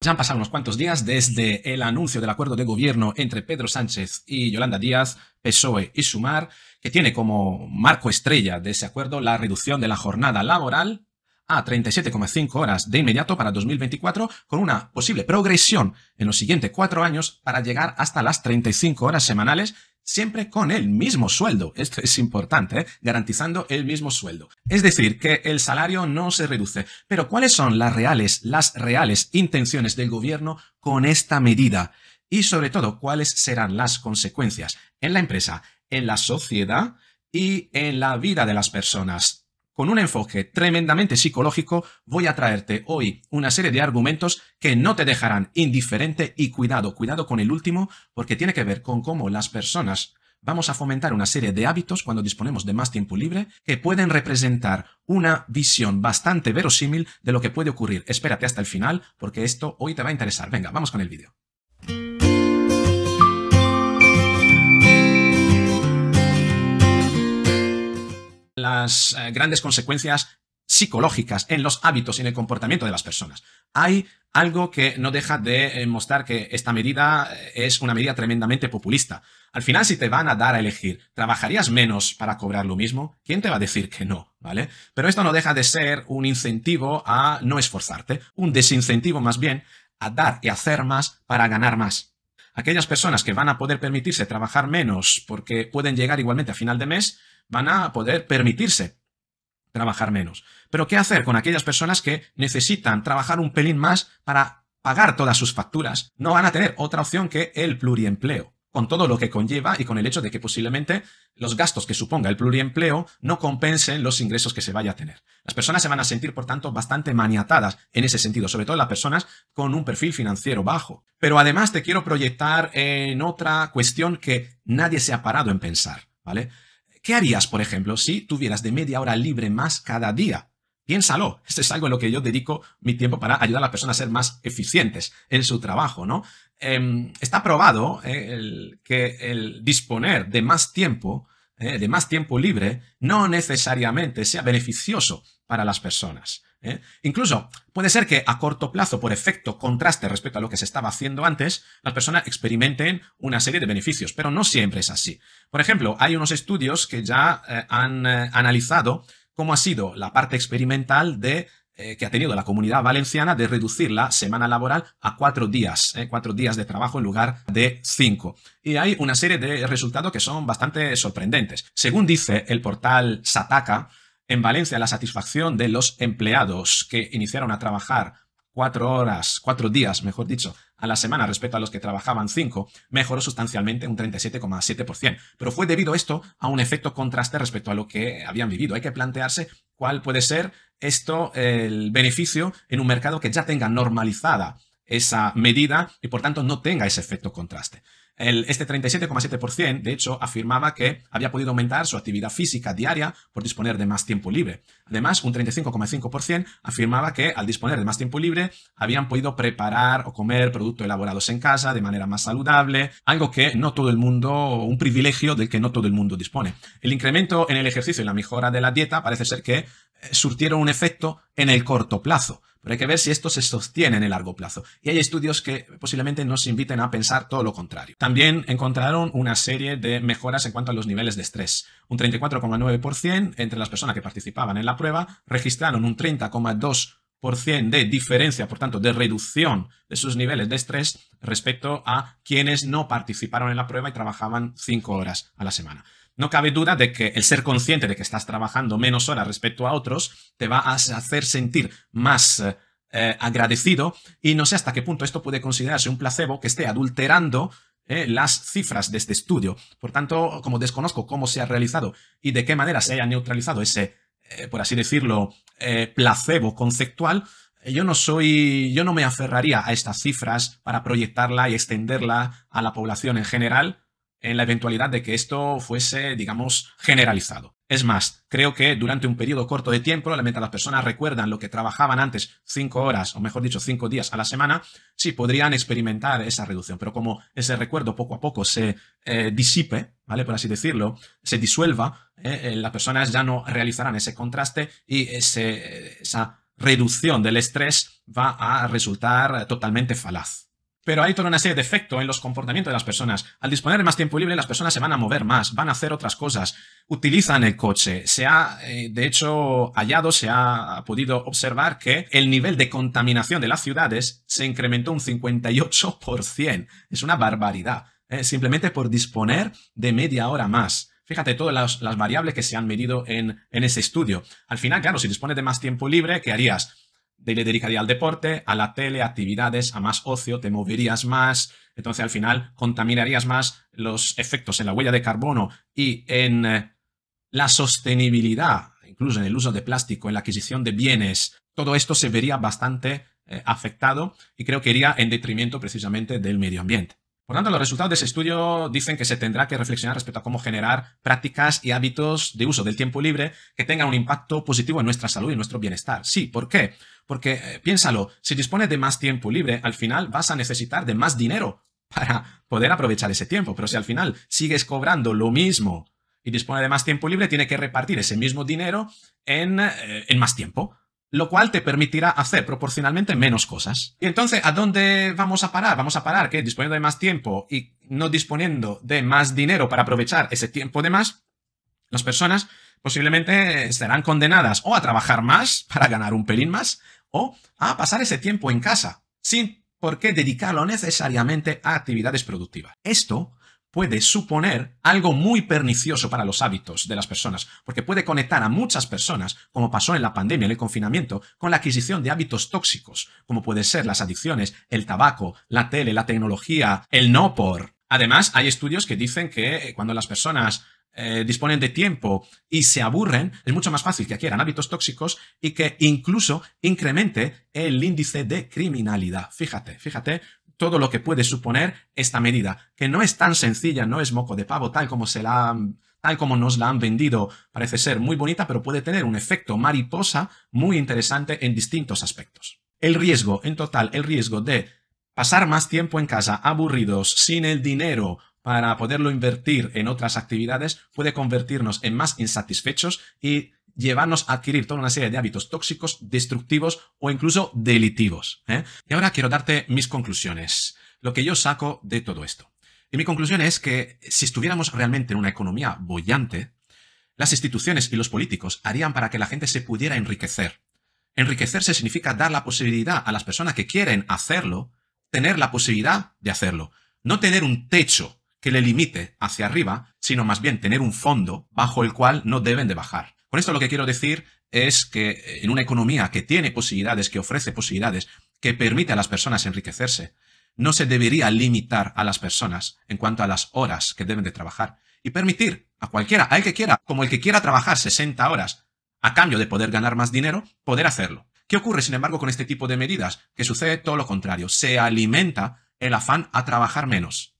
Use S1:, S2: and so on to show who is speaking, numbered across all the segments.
S1: Ya han pasado unos cuantos días desde el anuncio del acuerdo de gobierno entre Pedro Sánchez y Yolanda Díaz, PSOE y Sumar, que tiene como marco estrella de ese acuerdo la reducción de la jornada laboral a 37,5 horas de inmediato para 2024, con una posible progresión en los siguientes cuatro años para llegar hasta las 35 horas semanales siempre con el mismo sueldo. Esto es importante, ¿eh? garantizando el mismo sueldo. Es decir, que el salario no se reduce. Pero ¿cuáles son las reales, las reales intenciones del gobierno con esta medida? Y sobre todo, ¿cuáles serán las consecuencias en la empresa, en la sociedad y en la vida de las personas? con un enfoque tremendamente psicológico, voy a traerte hoy una serie de argumentos que no te dejarán indiferente y cuidado, cuidado con el último, porque tiene que ver con cómo las personas vamos a fomentar una serie de hábitos cuando disponemos de más tiempo libre que pueden representar una visión bastante verosímil de lo que puede ocurrir. Espérate hasta el final porque esto hoy te va a interesar. Venga, vamos con el vídeo. las eh, grandes consecuencias psicológicas en los hábitos y en el comportamiento de las personas. Hay algo que no deja de eh, mostrar que esta medida eh, es una medida tremendamente populista. Al final, si te van a dar a elegir, ¿trabajarías menos para cobrar lo mismo? ¿Quién te va a decir que no? ¿Vale? Pero esto no deja de ser un incentivo a no esforzarte, un desincentivo más bien a dar y hacer más para ganar más. Aquellas personas que van a poder permitirse trabajar menos porque pueden llegar igualmente a final de mes, van a poder permitirse trabajar menos. Pero ¿qué hacer con aquellas personas que necesitan trabajar un pelín más para pagar todas sus facturas? No van a tener otra opción que el pluriempleo con todo lo que conlleva y con el hecho de que posiblemente los gastos que suponga el pluriempleo no compensen los ingresos que se vaya a tener. Las personas se van a sentir, por tanto, bastante maniatadas en ese sentido, sobre todo las personas con un perfil financiero bajo. Pero además te quiero proyectar en otra cuestión que nadie se ha parado en pensar, ¿vale? ¿Qué harías, por ejemplo, si tuvieras de media hora libre más cada día? Piénsalo, esto es algo en lo que yo dedico mi tiempo para ayudar a las personas a ser más eficientes en su trabajo, ¿no? Em, está probado eh, que el disponer de más tiempo, eh, de más tiempo libre, no necesariamente sea beneficioso para las personas. ¿eh? Incluso puede ser que a corto plazo, por efecto contraste respecto a lo que se estaba haciendo antes, las personas experimenten una serie de beneficios, pero no siempre es así. Por ejemplo, hay unos estudios que ya eh, han eh, analizado cómo ha sido la parte experimental de que ha tenido la comunidad valenciana de reducir la semana laboral a cuatro días, cuatro días de trabajo en lugar de cinco. Y hay una serie de resultados que son bastante sorprendentes. Según dice el portal Sataka, en Valencia, la satisfacción de los empleados que iniciaron a trabajar cuatro horas, cuatro días, mejor dicho, a la semana respecto a los que trabajaban cinco, mejoró sustancialmente un 37,7%. Pero fue debido esto a un efecto contraste respecto a lo que habían vivido. Hay que plantearse cuál puede ser esto, el beneficio en un mercado que ya tenga normalizada esa medida y por tanto no tenga ese efecto contraste este 37,7%, de hecho, afirmaba que había podido aumentar su actividad física diaria por disponer de más tiempo libre. Además, un 35,5% afirmaba que al disponer de más tiempo libre habían podido preparar o comer productos elaborados en casa de manera más saludable, algo que no todo el mundo, un privilegio del que no todo el mundo dispone. El incremento en el ejercicio y la mejora de la dieta parece ser que eh, surtieron un efecto en el corto plazo, pero hay que ver si esto se sostiene en el largo plazo. Y hay estudios que posiblemente nos inviten a pensar todo lo contrario. También encontraron una serie de mejoras en cuanto a los niveles de estrés. Un 34,9% entre las personas que participaban en la prueba registraron un 30,2% de diferencia, por tanto, de reducción de sus niveles de estrés respecto a quienes no participaron en la prueba y trabajaban 5 horas a la semana. No cabe duda de que el ser consciente de que estás trabajando menos horas respecto a otros te va a hacer sentir más eh, eh, agradecido y no sé hasta qué punto esto puede considerarse un placebo que esté adulterando eh, las cifras de este estudio. Por tanto, como desconozco cómo se ha realizado y de qué manera se haya neutralizado ese, por así decirlo, placebo conceptual, yo no soy, yo no me aferraría a estas cifras para proyectarla y extenderla a la población en general, en la eventualidad de que esto fuese, digamos, generalizado. Es más, creo que durante un periodo corto de tiempo, mientras las personas recuerdan lo que trabajaban antes cinco horas, o mejor dicho, cinco días a la semana, sí podrían experimentar esa reducción. Pero como ese recuerdo poco a poco se eh, disipe, ¿vale? Por así decirlo, se disuelva, eh, eh, las personas ya no realizarán ese contraste y esa reducción del estrés va a resultar totalmente falaz. Pero hay toda una serie de efectos en los comportamientos de las personas. Al disponer de más tiempo libre, las personas se van a mover más, van a hacer otras cosas, utilizan el coche. Se ha, eh, de hecho, hallado, se ha podido observar que el nivel de contaminación de las ciudades se incrementó un 58%. Es una barbaridad. Eh, simplemente por disponer de media hora más. Fíjate todas las, variables que se han medido en, en ese estudio. Al final, claro, si dispones de más tiempo libre, ¿qué harías? Te le dedicaría al deporte, a la tele, actividades, a más ocio, te moverías más, entonces al final contaminarías más los efectos en la huella de carbono y en eh, la sostenibilidad, incluso en el uso de plástico, en la adquisición de bienes. Todo esto se vería bastante eh, afectado y creo que iría en detrimento precisamente del medio ambiente. Por tanto, los resultados de ese estudio dicen que se tendrá que reflexionar respecto a cómo generar prácticas y hábitos de uso del tiempo libre que tengan un impacto positivo en nuestra salud y nuestro bienestar. Sí, ¿por qué? Porque eh, piénsalo, si dispones de más tiempo libre, al final vas a necesitar de más dinero para poder aprovechar ese tiempo. Pero si al final sigues cobrando lo mismo y dispone de más tiempo libre, tiene que repartir ese mismo dinero en, eh, en más tiempo lo cual te permitirá hacer proporcionalmente menos cosas. Y entonces, ¿a dónde vamos a parar? Vamos a parar que disponiendo de más tiempo y no disponiendo de más dinero para aprovechar ese tiempo de más, las personas posiblemente serán condenadas o a trabajar más para ganar un pelín más o a pasar ese tiempo en casa, sin por qué dedicarlo necesariamente a actividades productivas. Esto puede suponer algo muy pernicioso para los hábitos de las personas, porque puede conectar a muchas personas, como pasó en la pandemia, en el confinamiento, con la adquisición de hábitos tóxicos, como pueden ser las adicciones, el tabaco, la tele, la tecnología, el no por. Además, hay estudios que dicen que eh, cuando las personas eh, disponen de tiempo y se aburren, es mucho más fácil que adquieran hábitos tóxicos y que incluso incremente el índice de criminalidad. Fíjate, fíjate todo lo que puede suponer esta medida, que no es tan sencilla, no es moco de pavo tal como se la tal como nos la han vendido, parece ser muy bonita, pero puede tener un efecto mariposa muy interesante en distintos aspectos. El riesgo, en total, el riesgo de pasar más tiempo en casa, aburridos, sin el dinero para poderlo invertir en otras actividades, puede convertirnos en más insatisfechos y llevarnos a adquirir toda una serie de hábitos tóxicos, destructivos o incluso delitivos. ¿eh? Y ahora quiero darte mis conclusiones, lo que yo saco de todo esto. Y mi conclusión es que si estuviéramos realmente en una economía bollante, las instituciones y los políticos harían para que la gente se pudiera enriquecer. Enriquecerse significa dar la posibilidad a las personas que quieren hacerlo, tener la posibilidad de hacerlo. No tener un techo que le limite hacia arriba, sino más bien tener un fondo bajo el cual no deben de bajar. Con esto lo que quiero decir es que eh, en una economía que tiene posibilidades, que ofrece posibilidades, que permite a las personas enriquecerse, no se debería limitar a las personas en cuanto a las horas que deben de trabajar y permitir a cualquiera, al que quiera, como el que quiera trabajar 60 horas a cambio de poder ganar más dinero, poder hacerlo. ¿Qué ocurre, sin embargo, con este tipo de medidas? Que sucede todo lo contrario. Se alimenta el afán a trabajar menos.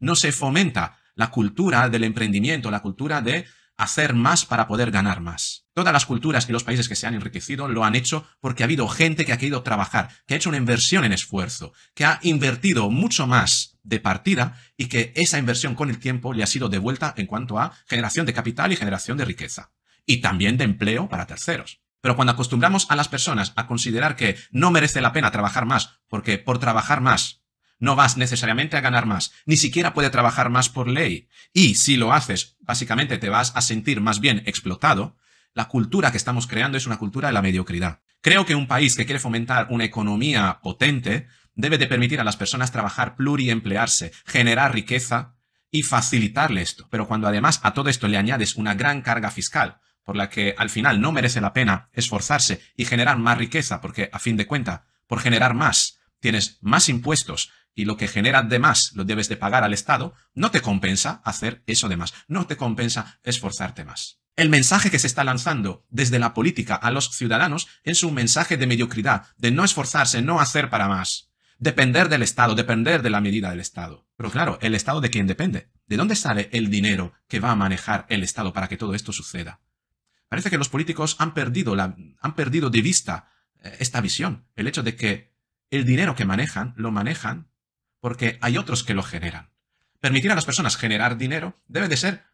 S1: No se fomenta la cultura del emprendimiento, la cultura de hacer más para poder ganar más. Todas las culturas y los países que se han enriquecido lo han hecho porque ha habido gente que ha querido trabajar, que ha hecho una inversión en esfuerzo, que ha invertido mucho más de partida y que esa inversión con el tiempo le ha sido devuelta en cuanto a generación de capital y generación de riqueza. Y también de empleo para terceros. Pero cuando acostumbramos a las personas a considerar que no merece la pena trabajar más porque por trabajar más no vas necesariamente a ganar más, ni siquiera puede trabajar más por ley. Y si lo haces, básicamente te vas a sentir más bien explotado. La cultura que estamos creando es una cultura de la mediocridad. Creo que un país que quiere fomentar una economía potente debe de permitir a las personas trabajar pluriemplearse, generar riqueza y facilitarle esto. Pero cuando además a todo esto le añades una gran carga fiscal, por la que al final no merece la pena esforzarse y generar más riqueza, porque a fin de cuenta, por generar más, tienes más impuestos y lo que genera de más lo debes de pagar al Estado, no te compensa hacer eso de más, no te compensa esforzarte más. El mensaje que se está lanzando desde la política a los ciudadanos es un mensaje de mediocridad, de no esforzarse, no hacer para más. Depender del Estado, depender de la medida del Estado. Pero claro, ¿el Estado de quién depende? ¿De dónde sale el dinero que va a manejar el Estado para que todo esto suceda? Parece que los políticos han perdido, la, han perdido de vista eh, esta visión, el hecho de que el dinero que manejan lo manejan porque hay otros que lo generan. Permitir a las personas generar dinero debe de ser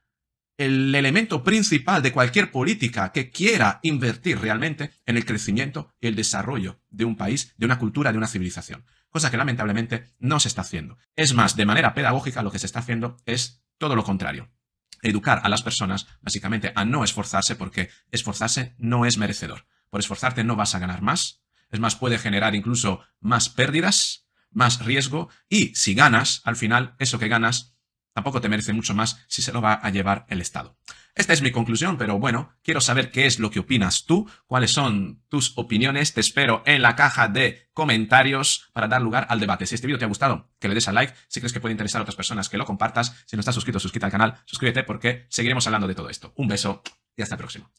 S1: el elemento principal de cualquier política que quiera invertir realmente en el crecimiento y el desarrollo de un país, de una cultura, de una civilización. Cosa que lamentablemente no se está haciendo. Es más, de manera pedagógica lo que se está haciendo es todo lo contrario. Educar a las personas básicamente a no esforzarse porque esforzarse no es merecedor. Por esforzarte no vas a ganar más. Es más, puede generar incluso más pérdidas más riesgo y si ganas, al final, eso que ganas tampoco te merece mucho más si se lo va a llevar el Estado. Esta es mi conclusión, pero bueno, quiero saber qué es lo que opinas tú, cuáles son tus opiniones. Te espero en la caja de comentarios para dar lugar al debate. Si este vídeo te ha gustado, que le des a like. Si crees que puede interesar a otras personas, que lo compartas. Si no estás suscrito, suscríbete al canal, suscríbete porque seguiremos hablando de todo esto. Un beso y hasta el próximo.